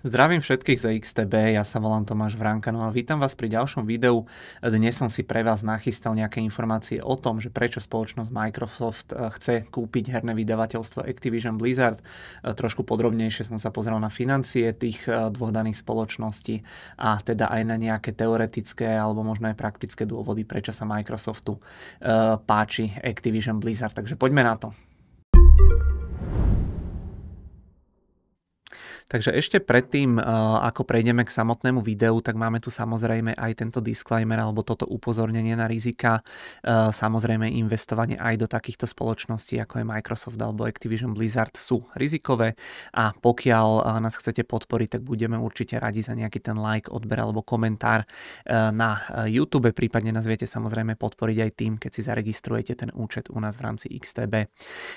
Zdravím všetkých za XTB, ja sa volám Tomáš Vranka, no a vítam vás pri ďalšom videu. Dnes som si pre vás nachystal nejaké informácie o tom, že prečo spoločnosť Microsoft eh, chce kúpiť herné vydavateľstvo Activision Blizzard. Eh, trošku podrobnejšie som sa pozrel na financie tých eh, dvoch daných spoločností a teda aj na nejaké teoretické alebo možno aj praktické dôvody, prečo sa Microsoftu páči Activision Blizzard. Takže poďme na to. Takže ešte predtým, eh, ako prejdeme k samotnému videu, tak máme tu samozrejme aj tento disclaimer alebo toto upozornenie na rizika. Eh, samozrejme investovanie aj do takýchto spoločností ako je Microsoft alebo Activision Blizzard sú rizikové a pokiaľ eh, nás chcete podporiť, tak budeme určite radi za nejaký ten like, odber alebo komentár na YouTube, prípadne nás viete samozrejme podporiť aj tým, keď si zaregistrujete ten účet u nás v rámci XTB.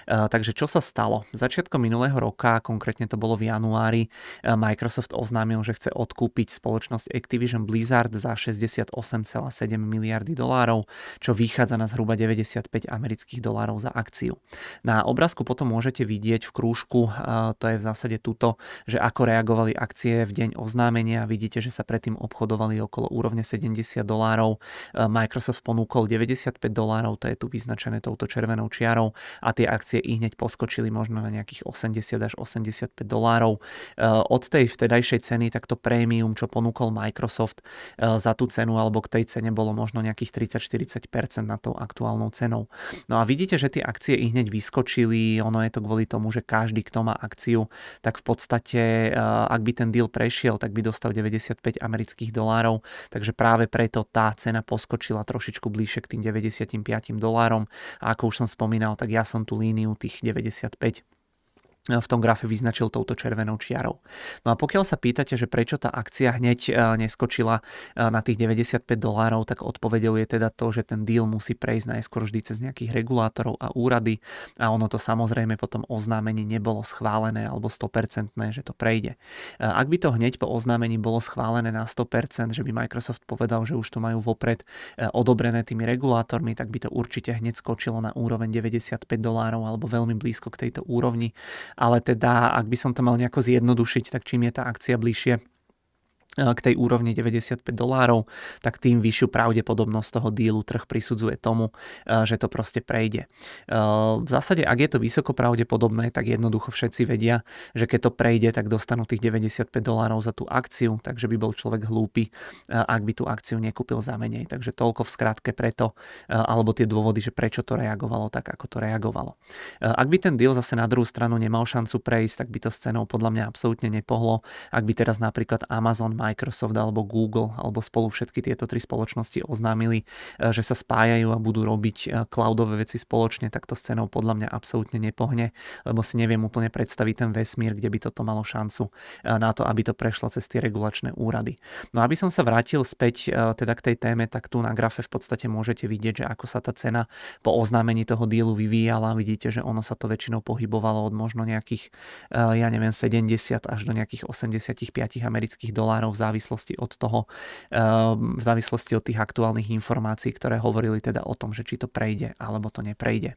Takže čo sa stalo? Začiatkom minulého roka, konkrétne to bolo v januári, Microsoft oznámil, že chce odkúpiť spoločnosť Activision Blizzard za 68,7 miliardy dolárov, čo vychádza na zhruba 95 amerických dolárov za akciu. Na obrázku potom môžete vidieť v krúžku, to je v zásade tuto, že ako reagovali akcie v deň oznámenia. Vidíte, že sa predtým obchodovali okolo úrovne 70 dolárov. Microsoft ponúkol 95 dolárov, to je tu vyznačené touto červenou čiarou a tie akcie i hneď poskočili možno na nejakých 80 až 85 dolárov. Eh, od tej vtedajšej ceny, tak to prémium, čo ponúkol Microsoft eh, za tú cenu alebo k tej cene bolo možno nejakých 30-40% nad tou aktuálnou cenou. No a vidíte, že tie akcie i hneď vyskočili, ono je to kvôli tomu, že každý, kto má akciu, tak v podstate, eh, ak by ten deal prešiel, tak by dostal 95 amerických dolárov, takže práve preto tá cena poskočila trošičku bližšie k tým 95 dolárom a ako už som spomínal, tak ja som tú líniu tých 95 v tom grafe vyznačil touto červenou čiarou. No a pokiaľ sa pýtate, že prečo tá akcia hneď e, neskočila e, na tých 95 dolárov, tak odpovedou je teda to, že ten deal musí prejsť najskôr vždy cez nejakých regulátorov a úrady a ono to samozrejme potom oznámení nebolo schválené alebo 100%, že to prejde. E, ak by to hneď po oznámení bolo schválené na 100%, že by Microsoft povedal, že už to majú vopred odobrené tými regulátormi, tak by to určite hneď skočilo na úroveň 95 dolárov alebo veľmi blízko k tejto úrovni ale teda ak by som to mal nejako zjednodušiť, tak čím je tá akcia bližšie k tej úrovni 95 dolárov, tak tým vyššiu pravdepodobnosť toho dílu trh prisudzuje tomu, že to proste prejde. V zásade, ak je to vysoko pravdepodobné, tak jednoducho všetci vedia, že keď to prejde, tak dostanú tých 95 dolárov za tú akciu, takže by bol človek hlúpy, ak by tú akciu nekúpil za menej. Takže toľko v skratke preto, alebo tie dôvody, že prečo to reagovalo tak, ako to reagovalo. Ak by ten deal zase na druhú stranu nemal šancu prejsť, tak by to s cenou podľa mňa absolútne nepohlo. Ak by teraz napríklad Amazon Microsoft alebo Google alebo spolu všetky tieto tri spoločnosti oznámili, e, že sa spájajú a budú robiť e, cloudové veci spoločne, tak to scénou podľa mňa absolútne nepohne, lebo si neviem úplne predstaviť ten vesmír, kde by toto malo šancu e, na to, aby to prešlo cez tie regulačné úrady. No aby som sa vrátil späť teda k tej téme, tak tu na grafe v podstate môžete vidieť, že ako sa tá cena po oznámení toho dealu vyvíjala. Vidíte, že ono sa to väčšinou pohybovalo od možno nejakých, ja neviem, 70 až do nejakých 85 amerických dolárov v závislosti od toho, ehm, v závislosti od tých aktuálnych informácií, ktoré hovorili teda o tom, že či to prejde alebo to neprejde.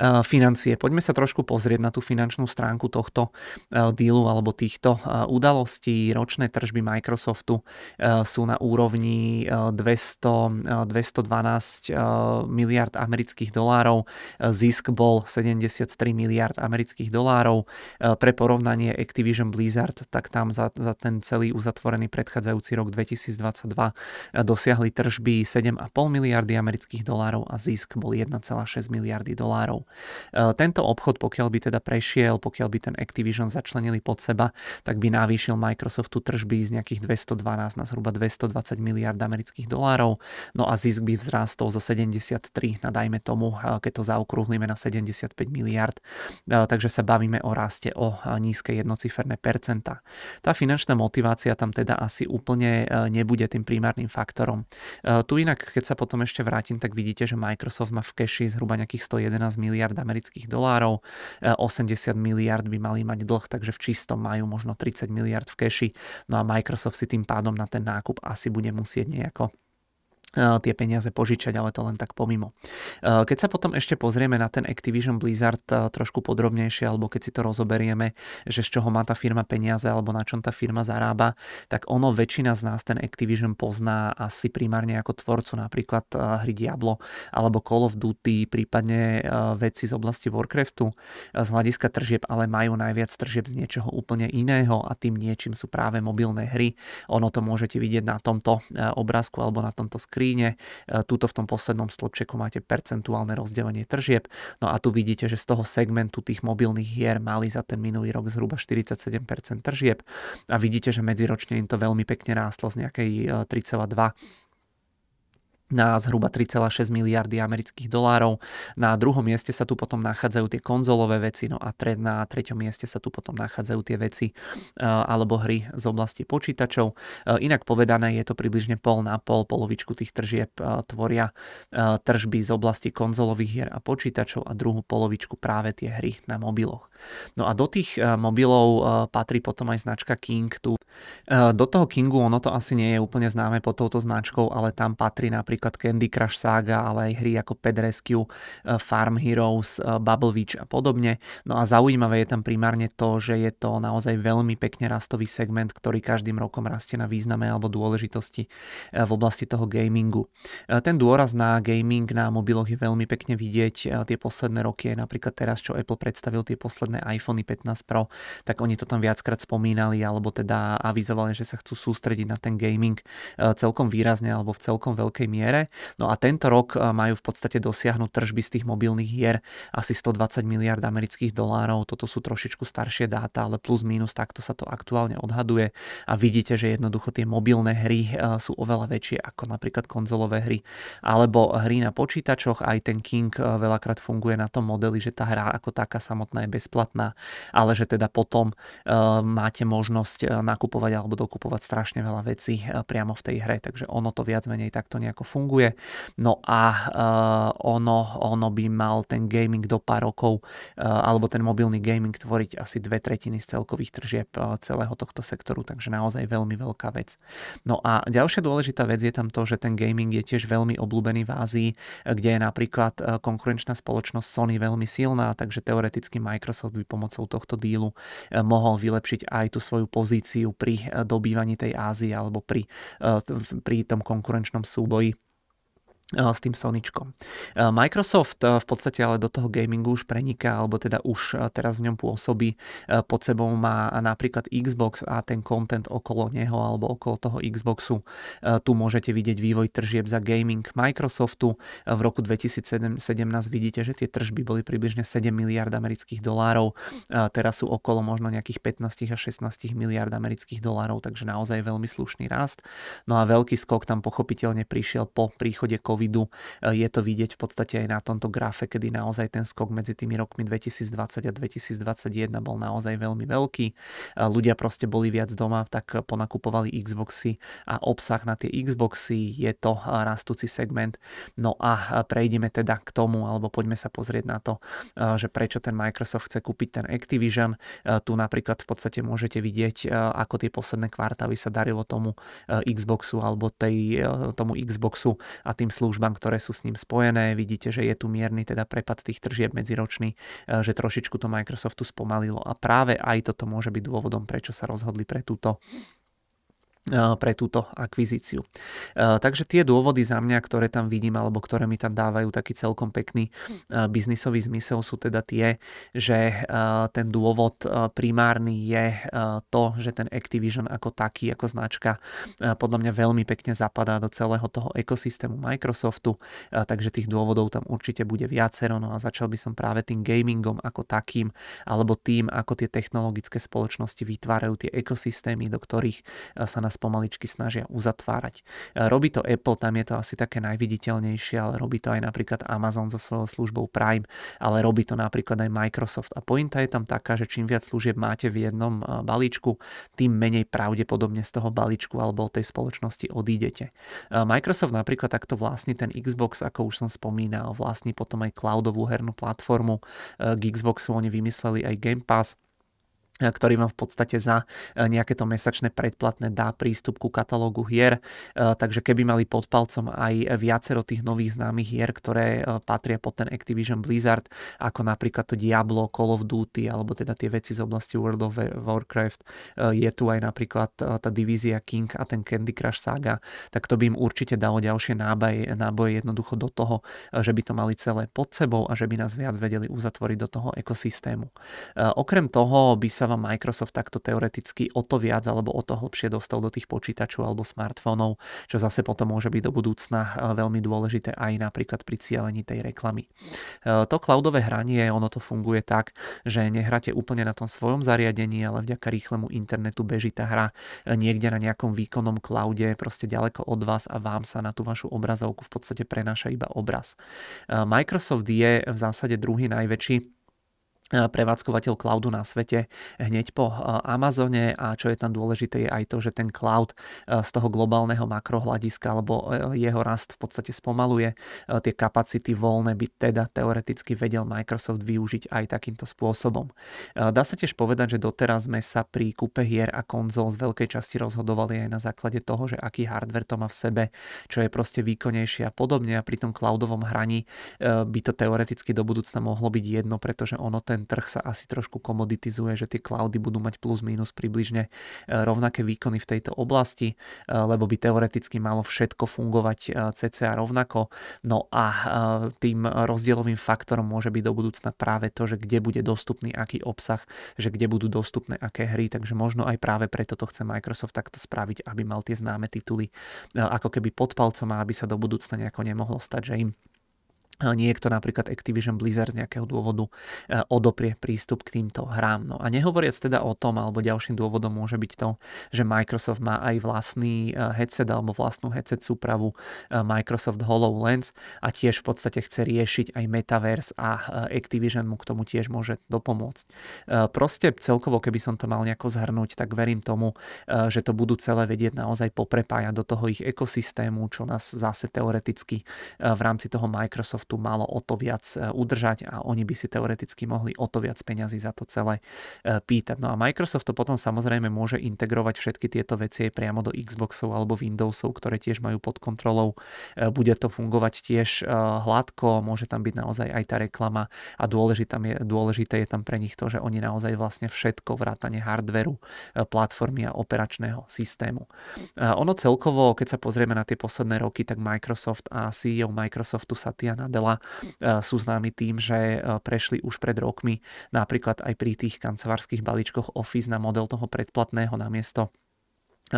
Eh, financie. Poďme sa trošku pozrieť na tú finančnú stránku tohto eh, dealu alebo týchto eh, udalostí. Ročné tržby Microsoftu sú na úrovni 200, 212 miliard amerických dolárov. Zisk bol 73 miliard amerických dolárov. Pre porovnanie Activision Blizzard, tak tam za, za ten celý uzatvorený predchádzajúci rok 2022 dosiahli tržby 7,5 miliardy amerických dolárov a zisk bol 1,6 miliardy miliardy dolárov. Eh, tento obchod, pokiaľ by teda prešiel, pokiaľ by ten Activision začlenili pod seba, tak by navýšil Microsoftu tržby z nejakých 212 na zhruba 220 miliard amerických dolárov, no a zisk by vzrástol zo 73 na dajme tomu, eh, keď to zaokrúhlime na 75 miliard, eh, takže sa bavíme o raste o nízke jednociferné percenta. Tá finančná motivácia tam teda asi úplne nebude tým primárnym faktorom. Tu inak, keď sa potom ešte vrátim, tak vidíte, že Microsoft má v keši zhruba nejakých 100. 11 miliard amerických dolárov, 80 e, miliard by mali mať dlh, takže v čistom majú možno 30 miliard v keši, no a Microsoft si tým pádom na ten nákup asi bude musieť nejako tie peniaze požičať, ale to len tak pomimo. Keď sa potom ešte pozrieme na ten Activision Blizzard trošku podrobnejšie, alebo keď si to rozoberieme, že z čoho má tá firma peniaze, alebo na čom tá firma zarába, tak ono väčšina z nás ten Activision pozná asi primárne ako tvorcu napríklad hry Diablo, alebo Call of Duty, prípadne veci z oblasti Warcraftu. Z hľadiska tržieb ale majú najviac tržieb z niečoho úplne iného a tým niečím sú práve mobilné hry. Ono to môžete vidieť na tomto obrázku alebo na tomto skr- skríne. E, tuto v tom poslednom stĺpčeku máte percentuálne rozdelenie tržieb. No a tu vidíte, že z toho segmentu tých mobilných hier mali za ten minulý rok zhruba 47% tržieb a vidíte, že medziročne im to veľmi pekne rástlo z nejakej 3,2 e, na zhruba 3,6 miliardy amerických dolárov. Na druhom mieste sa tu potom nachádzajú tie konzolové veci, no a tre, na treťom mieste sa tu potom nachádzajú tie veci uh, alebo hry z oblasti počítačov. Uh, inak povedané je to približne pol na pol, polovičku tých tržieb uh, tvoria tržby z oblasti konzolových hier a počítačov a druhú polovičku práve tie hry na mobiloch. No a do tých mobilov patrí potom aj značka King, tu E, do toho Kingu ono to asi nie je úplne známe pod touto značkou, ale tam patrí napríklad Candy Crush Saga, ale aj hry ako Pet Rescue, e, Farm Heroes, e, Bubble Witch a podobne. No a zaujímavé je tam primárne to, že je to naozaj veľmi pekne rastový segment, ktorý každým rokom rastie na význame alebo dôležitosti v oblasti toho gamingu. Ten dôraz na gaming na mobiloch je veľmi pekne vidieť tie posledné roky, aj napríklad teraz, čo Apple predstavil tie posledné iPhony 15 Pro, tak oni to tam viackrát spomínali, alebo teda avizovali, že sa chcú sústrediť na ten gaming e, celkom výrazne alebo v celkom veľkej miere. No a tento rok e, majú v podstate dosiahnuť tržby z tých mobilných hier asi 120 miliard amerických dolárov. Toto sú trošičku staršie dáta, ale plus minus takto sa to aktuálne odhaduje a vidíte, že jednoducho tie mobilné hry e, sú oveľa väčšie ako napríklad konzolové hry alebo hry na počítačoch. Aj ten King veľakrát funguje na tom modeli, že tá hra ako taká samotná je bezplatná, ale že teda potom máte možnosť nakúpiť nakupovať alebo dokupovať strašne veľa vecí e, priamo v tej hre, takže ono to viac menej takto nejako funguje. No a e, ono, ono by mal ten gaming do pár rokov e, alebo ten mobilný gaming tvoriť asi dve tretiny z celkových tržieb celého tohto sektoru, takže naozaj veľmi veľká vec. No a ďalšia dôležitá vec je tam to, že ten gaming je tiež veľmi obľúbený v Ázii, kde je napríklad konkurenčná spoločnosť Sony veľmi silná, takže teoreticky Microsoft by pomocou tohto dílu mohol vylepšiť aj tú svoju pozíciu pri eh, dobývaní tej Ázie alebo pri, eh, pri tom konkurenčnom súboji Eh, s tým Soničkom. Eh, Microsoft eh, v podstate ale do toho gamingu už preniká, alebo teda už teraz v ňom pôsobí. Pod sebou má napríklad Xbox a ten content okolo neho alebo okolo toho Xboxu. Tu môžete vidieť vývoj tržieb za gaming Microsoftu. V roku 2017 vidíte, že tie tržby boli približne 7 miliard amerických dolárov. Teraz sú okolo možno nejakých 15 až 16 miliard amerických dolárov, takže naozaj veľmi slušný rast. No a veľký skok tam pochopiteľne prišiel po príchode COVID covidu. E, je to vidieť v podstate aj na tomto grafe, kedy naozaj ten skok medzi tými rokmi 2020 a 2021 bol naozaj veľmi veľký. E, ľudia proste boli viac doma, tak ponakupovali Xboxy a obsah na tie Xboxy je to e, rastúci segment. No a prejdeme teda k tomu, alebo poďme sa pozrieť na to, že prečo ten Microsoft chce kúpiť ten Activision. Tu napríklad v podstate môžete vidieť, ako tie posledné kvartály sa darilo tomu Xboxu alebo tej, tomu Xboxu a tým slu- službám, ktoré sú s ním spojené. Vidíte, že je tu mierny teda prepad tých tržieb medziročný, e, že trošičku to Microsoftu spomalilo a práve aj toto môže byť dôvodom, prečo sa rozhodli pre túto E, pre túto akvizíciu. E, takže tie dôvody za mňa, ktoré tam vidím alebo ktoré mi tam dávajú taký celkom pekný e, biznisový zmysel sú teda tie, že ten dôvod primárny je to, že ten Activision ako taký, ako značka podľa mňa veľmi pekne zapadá do celého toho ekosystému Microsoftu, takže tých dôvodov tam určite bude viacero, no a začal by som práve tým gamingom ako takým, alebo tým, ako tie technologické spoločnosti vytvárajú tie ekosystémy, do ktorých sa na nás pomaličky snažia uzatvárať. E, robí to Apple, tam je to asi také najviditeľnejšie, ale robí to aj napríklad Amazon so svojou službou Prime, ale robí to napríklad aj Microsoft. A pointa je tam taká, že čím viac služieb máte v jednom e, balíčku, tým menej pravdepodobne z toho balíčku alebo od tej spoločnosti odídete. E, Microsoft napríklad takto vlastní ten Xbox, ako už som spomínal, vlastní potom aj cloudovú hernú platformu. K Xboxu oni vymysleli aj Game Pass, ktorý vám v podstate za e, nejaké to mesačné predplatné dá prístup ku katalógu hier. E, takže keby mali pod palcom aj viacero tých nových známych hier, ktoré e, patria pod ten Activision Blizzard, ako napríklad to Diablo, Call of Duty, alebo teda tie veci z oblasti World of Warcraft, je tu aj napríklad tá divízia King a ten Candy Crush Saga, tak to by im určite dalo ďalšie náboje, náboje jednoducho do toho, že by to mali celé pod sebou a že by nás viac vedeli uzatvoriť do toho ekosystému. Okrem toho by sa dostáva Microsoft takto teoreticky o to viac alebo o to hlbšie dostal do tých počítačov alebo smartfónov, čo zase potom môže byť do budúcna eh, veľmi dôležité aj napríklad pri cielení tej reklamy. Eh, to cloudové hranie, ono to funguje tak, že nehráte úplne na tom svojom zariadení, ale vďaka rýchlemu internetu beží tá hra eh, niekde na nejakom výkonnom cloude, proste ďaleko od vás a vám sa na tú vašu obrazovku v podstate prenáša iba obraz. Microsoft je v zásade druhý najväčší E, prevádzkovateľ cloudu na svete hneď po e, Amazone a čo je tam dôležité je aj to, že ten cloud e, z toho globálneho makrohľadiska alebo jeho rast v podstate spomaluje. Tie kapacity voľné by teda teoreticky vedel Microsoft využiť aj takýmto spôsobom. Dá sa tiež povedať, že doteraz sme sa pri kúpe hier a konzol z veľkej časti rozhodovali aj na základe toho, že aký hardware to má v sebe, čo je proste výkonnejšie a podobne a pri tom cloudovom hraní by to teoreticky do budúcna mohlo byť jedno, pretože ono ten ten trh sa asi trošku komoditizuje, že tie cloudy budú mať plus minus približne e, rovnaké výkony v tejto oblasti, e, lebo by teoreticky malo všetko fungovať e, cca rovnako. No a tým rozdielovým faktorom môže byť do budúcna práve to, že kde bude dostupný aký obsah, že kde budú dostupné aké hry, takže možno aj práve preto to chce Microsoft takto spraviť, aby mal tie známe tituly ako keby pod palcom a aby sa do budúcna nejako nemohlo stať, že im niekto napríklad Activision Blizzard z nejakého dôvodu e, odoprie prístup k týmto hrám. No a nehovoriac teda o tom, alebo ďalším dôvodom môže byť to, že Microsoft má aj vlastný e, headset alebo vlastnú headset súpravu e, Microsoft HoloLens a tiež v podstate chce riešiť aj Metaverse a Activision mu k tomu tiež môže dopomôcť. Proste celkovo, keby som to mal nejako zhrnúť, tak verím tomu, že to budú celé vedieť naozaj poprepájať do toho ich ekosystému, čo nás zase teoreticky v rámci toho Microsoft tu malo o to viac e, udržať a oni by si teoreticky mohli o to viac peňazí za to celé e, pýtať. No a Microsoft to potom samozrejme môže integrovať všetky tieto veci aj priamo do Xboxov alebo Windowsov, ktoré tiež majú pod kontrolou. E, bude to fungovať tiež hladko, môže tam byť naozaj aj tá reklama a dôležité je, dôležité je tam pre nich to, že oni naozaj vlastne všetko vrátane hardveru, platformy a operačného systému. Ono celkovo, keď sa pozrieme na tie posledné roky, tak Microsoft a CEO Microsoftu Satya Nadella veľa eh, sú známi tým, že eh, prešli už pred rokmi napríklad aj pri tých kancelárskych balíčkoch Office na model toho predplatného namiesto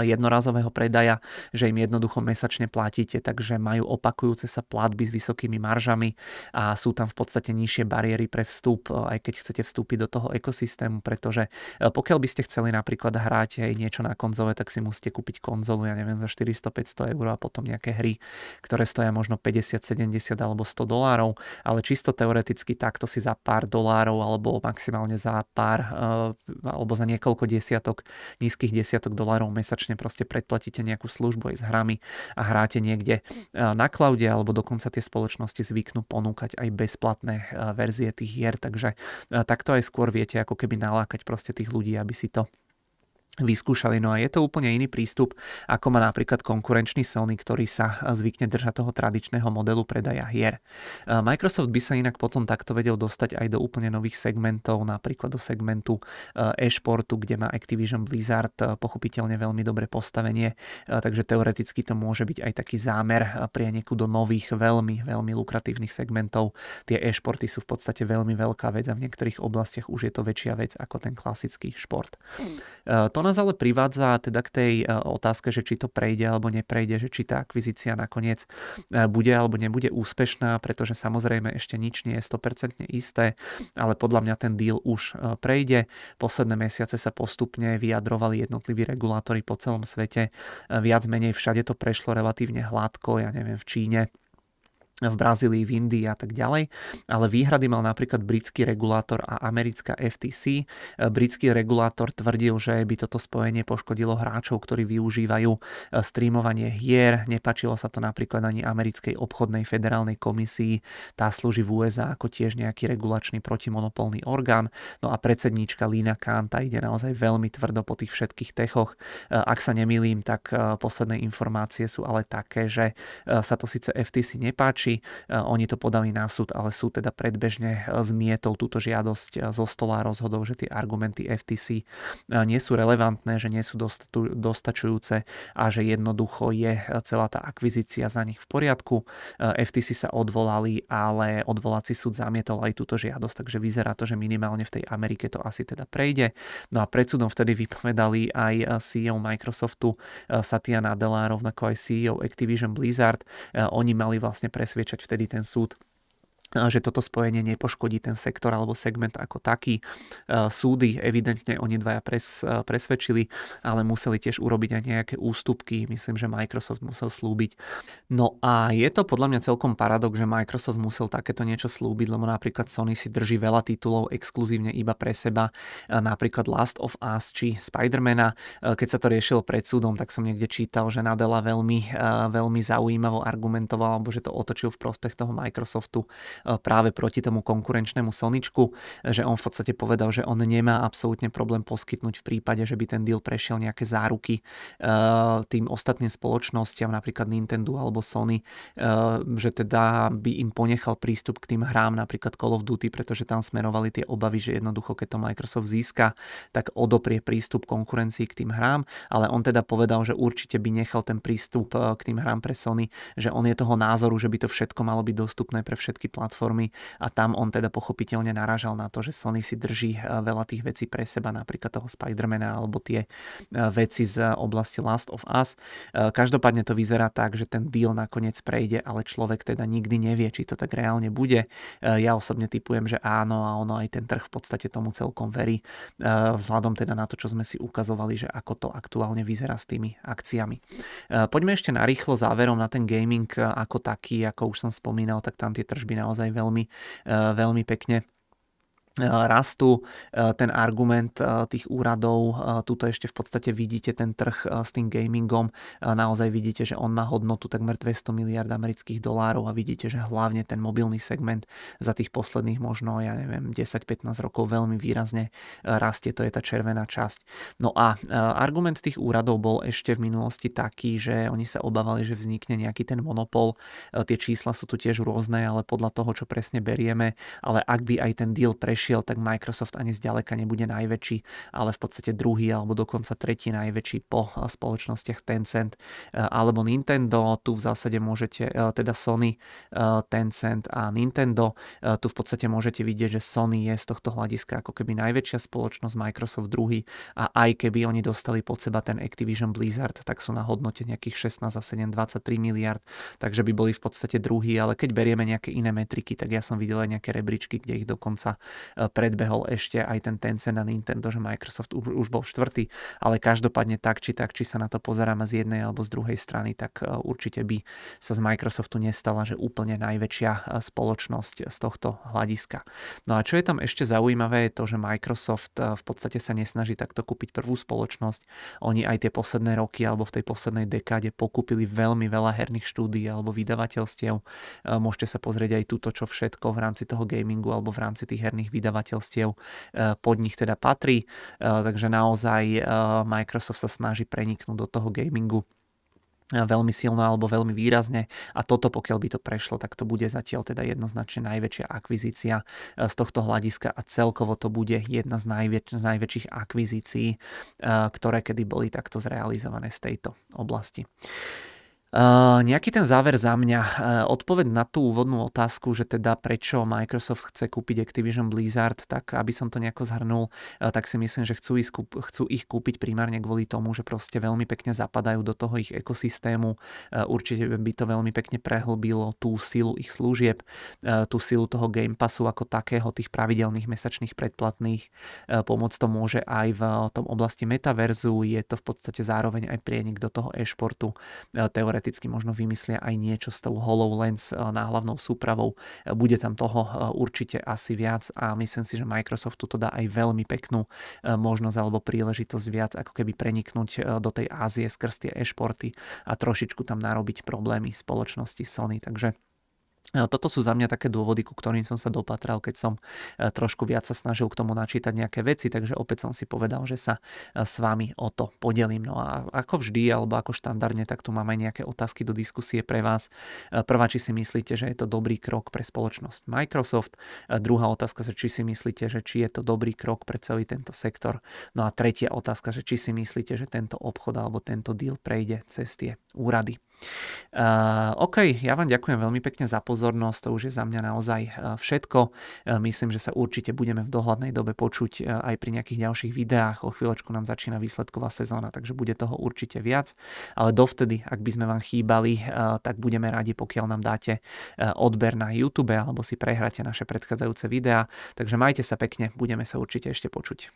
jednorazového predaja, že im jednoducho mesačne platíte, takže majú opakujúce sa platby s vysokými maržami a sú tam v podstate nižšie bariéry pre vstup, aj keď chcete vstúpiť do toho ekosystému, pretože e, pokiaľ by ste chceli napríklad hrať aj niečo na konzole, tak si musíte kúpiť konzolu, ja neviem, za 400-500 eur a potom nejaké hry, ktoré stoja možno 50, 70 alebo 100 dolárov, ale čisto teoreticky takto si za pár dolárov alebo maximálne za pár e, alebo za niekoľko desiatok, nízkych desiatok dolárov mesačne mesačne proste predplatíte nejakú službu aj s hrami a hráte niekde eh, na cloude, alebo dokonca tie spoločnosti zvyknú ponúkať aj bezplatné eh, verzie tých hier, takže eh, takto aj skôr viete ako keby nalákať proste tých ľudí, aby si to vyskúšali. No a je to úplne iný prístup, ako má napríklad konkurenčný Sony, ktorý sa eh, zvykne držať toho tradičného modelu predaja hier. Eh, Microsoft by sa inak potom takto vedel dostať aj do úplne nových segmentov, napríklad do segmentu eh, e-športu, kde má Activision Blizzard pochopiteľne veľmi dobré postavenie, takže teoreticky to môže byť aj taký zámer prieneku do nových, veľmi, veľmi lukratívnych segmentov. Tie e-športy sú v podstate veľmi veľká vec a v niektorých oblastiach už je to väčšia vec ako ten klasický šport. Mm. Eh, to nás ale privádza teda k tej eh, otázke, že či to prejde alebo neprejde, že či tá akvizícia nakoniec eh, bude alebo nebude úspešná, pretože samozrejme ešte nič nie je 100% isté, ale podľa mňa ten deal už prejde. Posledné mesiace sa postupne vyjadrovali jednotliví regulátori po celom svete. Viac menej všade to prešlo relatívne hladko, ja neviem, v Číne v Brazílii, v Indii a tak ďalej, ale výhrady mal napríklad britský regulátor a americká FTC. E, britský regulátor tvrdil, že by toto spojenie poškodilo hráčov, ktorí využívajú e, streamovanie hier. Nepačilo sa to napríklad ani americkej obchodnej federálnej komisii. Tá slúži v USA ako tiež nejaký regulačný protimonopolný orgán. No a predsedníčka Khan, tá ide naozaj veľmi tvrdo po tých všetkých techoch. E, ak sa nemýlim, tak posledné informácie sú ale také, že sa to síce FTC nepáči, veci. E, oni to podali na súd, ale sú teda predbežne e, zmietol túto žiadosť e, zo stola a rozhodol, že tie argumenty FTC nie sú relevantné, že nie sú dostačujúce a že jednoducho je celá tá akvizícia za nich v poriadku. FTC sa odvolali, ale odvolací súd zamietol aj túto žiadosť, takže vyzerá to, že minimálne v tej Amerike to asi teda prejde. No a pred súdom vtedy vypovedali aj CEO Microsoftu Satya Nadella, rovnako aj CEO Activision Blizzard. Oni mali vlastne presvedčenie zabezpiečiť vtedy ten súd že toto spojenie nepoškodí ten sektor alebo segment ako taký. E, súdy evidentne oni dvaja pres, e, presvedčili, ale museli tiež urobiť aj nejaké ústupky. Myslím, že Microsoft musel slúbiť. No a je to podľa mňa celkom paradox, že Microsoft musel takéto niečo slúbiť, lebo napríklad Sony si drží veľa titulov exkluzívne iba pre seba, e, napríklad Last of Us či Spidermana. Keď sa to riešilo pred súdom, tak som niekde čítal, že Nadella veľmi, veľmi zaujímavo argumentoval alebo že to otočil v prospech toho Microsoftu E, práve proti tomu konkurenčnému Soničku, že on v podstate povedal, že on nemá absolútne problém poskytnúť v prípade, že by ten deal prešiel nejaké záruky e, tým ostatným spoločnosťam, napríklad Nintendo alebo Sony, e, že teda by im ponechal prístup k tým hrám, napríklad Call of Duty, pretože tam smerovali tie obavy, že jednoducho keď to Microsoft získa, tak odoprie prístup konkurencii k tým hrám, ale on teda povedal, že určite by nechal ten prístup k tým hrám pre Sony, že on je toho názoru, že by to všetko malo byť dostupné pre všetky platformy platformy a tam on teda pochopiteľne narážal na to, že Sony si drží e, veľa tých vecí pre seba, napríklad toho Spidermana alebo tie e, veci z oblasti Last of Us. E, každopádne to vyzerá tak, že ten deal nakoniec prejde, ale človek teda nikdy nevie, či to tak reálne bude. Ja osobne typujem, že áno a ono aj ten trh v podstate tomu celkom verí, vzhľadom teda na to, čo sme si ukazovali, že ako to aktuálne vyzerá s tými akciami. Poďme ešte na rýchlo záverom na ten gaming ako taký, ako už som spomínal, tak tam tie tržby naozaj naozaj veľmi, eh, veľmi pekne. E, rastu. E, ten argument e, tých úradov, tuto ešte v podstate vidíte ten trh s tým gamingom, naozaj vidíte, že on má hodnotu takmer 200 miliard amerických dolárov a vidíte, že hlavne ten mobilný segment za tých posledných možno, ja neviem, 10-15 rokov veľmi výrazne rastie, to je tá červená časť. No a argument tých úradov bol ešte v minulosti taký, že oni sa obávali, že vznikne nejaký ten monopol, tie čísla sú tu tiež rôzne, ale podľa toho, čo presne berieme, ale ak by aj ten deal prešiel, prešiel, tak Microsoft ani zďaleka nebude najväčší, ale v podstate druhý alebo dokonca tretí najväčší po eh, spoločnostiach Tencent eh, alebo Nintendo. Tu v zásade môžete, eh, teda Sony, Tencent a Nintendo. Tu v podstate môžete vidieť, že Sony je z tohto hľadiska ako keby najväčšia spoločnosť, Microsoft druhý a aj keby oni dostali pod seba ten Activision Blizzard, tak sú na hodnote nejakých 16 a 7, 23 miliard, takže by boli v podstate druhý, ale keď berieme nejaké iné metriky, tak ja som videl aj nejaké rebríčky, kde ich dokonca E, predbehol ešte aj ten Tencent a Nintendo, že Microsoft už, už bol štvrtý, ale každopádne tak či tak, či sa na to pozeráme z jednej alebo z druhej strany, tak e, určite by sa z Microsoftu nestala, že úplne najväčšia e, spoločnosť z tohto hľadiska. No a čo je tam ešte zaujímavé, je to, že Microsoft v podstate sa nesnaží takto kúpiť prvú spoločnosť. Oni aj tie posledné roky alebo v tej poslednej dekáde pokúpili veľmi veľa herných štúdií alebo vydavateľstiev. Môžete sa pozrieť aj túto, čo všetko v rámci toho gamingu alebo v rámci tých herných videí vydavateľstiev eh, pod nich teda patrí, eh, takže naozaj eh, Microsoft sa snaží preniknúť do toho gamingu veľmi silno alebo veľmi výrazne a toto pokiaľ by to prešlo, tak to bude zatiaľ teda jednoznačne najväčšia akvizícia z tohto hľadiska a celkovo to bude jedna z, najväč- z najväčších akvizícií, ktoré kedy boli takto zrealizované z tejto oblasti. Eh, nejaký ten záver za mňa. Uh, eh, odpoveď na tú úvodnú otázku, že teda prečo Microsoft chce kúpiť Activision Blizzard, tak aby som to nejako zhrnul, uh, tak si myslím, že chcú, ísť, chcú ich kúpiť primárne kvôli tomu, že proste veľmi pekne zapadajú do toho ich ekosystému. Určite by to veľmi pekne prehlbilo tú silu ich služieb, tú silu toho Game Passu ako takého, tých pravidelných mesačných predplatných. Pomoc to môže aj v tom oblasti metaverzu, je to v podstate zároveň aj prienik do toho e-športu. Teore teoreticky možno vymyslia aj niečo s tou HoloLens eh, náhlavnou súpravou. Eh, bude tam toho eh, určite asi viac a myslím si, že Microsoft tu dá aj veľmi peknú možnosť alebo príležitosť viac ako keby preniknúť do tej Ázie skrz tie e-športy a trošičku tam narobiť problémy spoločnosti Sony. Takže E, toto sú za mňa také dôvody, ku ktorým som sa dopatral, keď som e, trošku viac sa snažil k tomu načítať nejaké veci, takže opäť som si povedal, že sa e, s vami o to podelím. No a ako vždy, alebo ako štandardne, tak tu mám aj nejaké otázky do diskusie pre vás. Prvá, či si myslíte, že je to dobrý krok pre spoločnosť Microsoft. Druhá otázka, že či si myslíte, že či je to dobrý krok pre celý tento sektor. No a tretia otázka, že či si myslíte, že tento obchod alebo tento deal prejde cez tie úrady. Uh, OK, ja vám ďakujem veľmi pekne za pozornosť, to už je za mňa naozaj eh, všetko. Eh, myslím, že sa určite budeme v dohľadnej dobe počuť aj pri nejakých ďalších videách. O chvíľočku nám začína výsledková sezóna, takže bude toho určite viac. Ale dovtedy, ak by sme vám chýbali, tak budeme radi, pokiaľ nám dáte odber na YouTube alebo si prehráte naše predchádzajúce videá. Takže majte sa pekne, budeme sa určite ešte počuť.